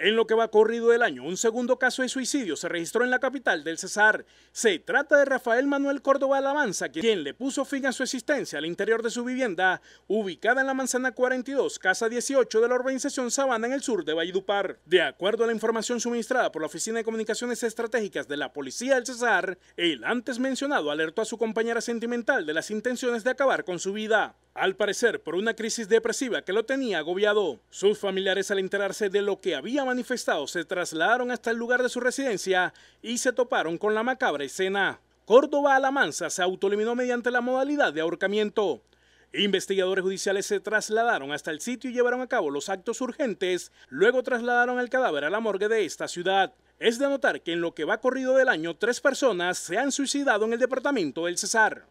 En lo que va corrido del año, un segundo caso de suicidio se registró en la capital del Cesar. Se trata de Rafael Manuel Córdoba Alabanza, quien le puso fin a su existencia al interior de su vivienda, ubicada en la manzana 42, casa 18 de la urbanización Sabana en el sur de Valledupar. De acuerdo a la información suministrada por la Oficina de Comunicaciones Estratégicas de la Policía del Cesar, el antes mencionado alertó a su compañera sentimental de las intenciones de acabar con su vida al parecer por una crisis depresiva que lo tenía agobiado. Sus familiares al enterarse de lo que había manifestado se trasladaron hasta el lugar de su residencia y se toparon con la macabra escena. Córdoba Alamanza se autoeliminó mediante la modalidad de ahorcamiento. Investigadores judiciales se trasladaron hasta el sitio y llevaron a cabo los actos urgentes, luego trasladaron el cadáver a la morgue de esta ciudad. Es de notar que en lo que va corrido del año, tres personas se han suicidado en el departamento del Cesar.